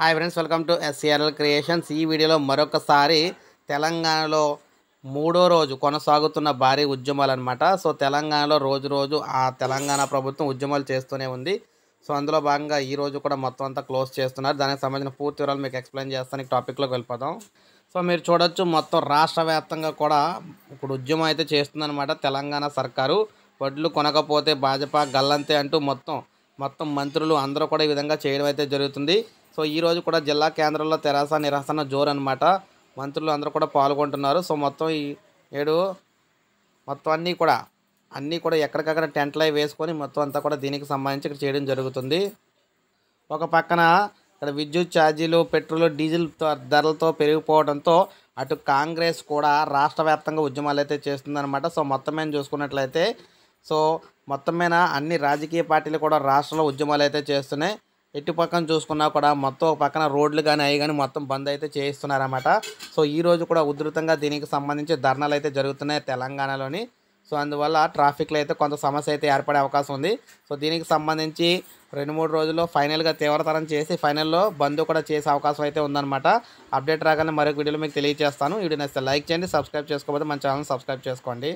hi friends welcome to SCRL creations ఈ వీడియోలో మరొకసారి తెలంగాణలో మూడో రోజు కొనసాగుతున్న భారీ ఉద్యమాలు అనమాట సో తెలంగాణలో రోజు రోజు ఆ తెలంగాణ ప్రభుత్వం ఉద్యమాలు చేస్తూనే ఉంది సో అందులో భాగంగా ఈ రోజు కూడా మొత్తం అంతా క్లోజ్ చేస్తున్నారు దానికి సంబంధించిన పూర్తి వివరాలు మీకు ఎక్స్ప్లెయిన్ చేస్తాను టాపిక్లోకి వెళ్ళిపోతాం సో మీరు చూడొచ్చు మొత్తం రాష్ట్ర వ్యాప్తంగా కూడా ఇప్పుడు ఉద్యమం అయితే చేస్తుందనమాట తెలంగాణ సర్కారు వడ్లు కొనకపోతే భాజపా గల్లంతే అంటూ మొత్తం మొత్తం మంత్రులు అందరూ కూడా ఈ విధంగా చేయడం అయితే జరుగుతుంది సో ఈరోజు కూడా జిల్లా కేంద్రంలో తెరాస నిరసన జోరు అనమాట మంత్రులు అందరూ కూడా పాల్గొంటున్నారు సో మొత్తం ఈ నేడు మొత్తం అన్నీ కూడా అన్నీ కూడా ఎక్కడికక్కడ టెంట్లు వేసుకొని మొత్తం అంతా కూడా దీనికి సంబంధించి ఇక్కడ చేయడం జరుగుతుంది ఒక పక్కన ఇక్కడ విద్యుత్ ఛార్జీలు పెట్రోల్ డీజిల్ ధరలతో పెరిగిపోవడంతో అటు కాంగ్రెస్ కూడా రాష్ట్ర వ్యాప్తంగా ఉద్యమాలు అయితే చేస్తుందన్నమాట సో మొత్తం మీద చూసుకున్నట్లయితే సో మొత్తం మీద అన్ని రాజకీయ పార్టీలు కూడా రాష్ట్రంలో ఉద్యమాలు అయితే చేస్తున్నాయి ఎటు పక్కన చూసుకున్నా కూడా మొత్తం పక్కన రోడ్లు కానీ అవి కానీ మొత్తం బంద్ అయితే చేయిస్తున్నారన్నమాట సో ఈరోజు కూడా ఉధృతంగా దీనికి సంబంధించి ధర్నాలు అయితే జరుగుతున్నాయి తెలంగాణలోని సో అందువల్ల ట్రాఫిక్లో అయితే కొంత సమస్య అయితే ఏర్పడే అవకాశం ఉంది సో దీనికి సంబంధించి రెండు మూడు రోజుల్లో ఫైనల్గా తీవ్రతరం చేసి ఫైనల్లో బంద్ కూడా చేసే అవకాశం అయితే ఉందన్నమాట అప్డేట్ రాగానే మరొక వీడియోలో మీకు తెలియజేస్తాను వీడియో నచ్చితే లైక్ చేయండి సబ్స్క్రైబ్ చేసుకోకపోతే మన ఛానల్ సబ్స్క్రైబ్ చేసుకోండి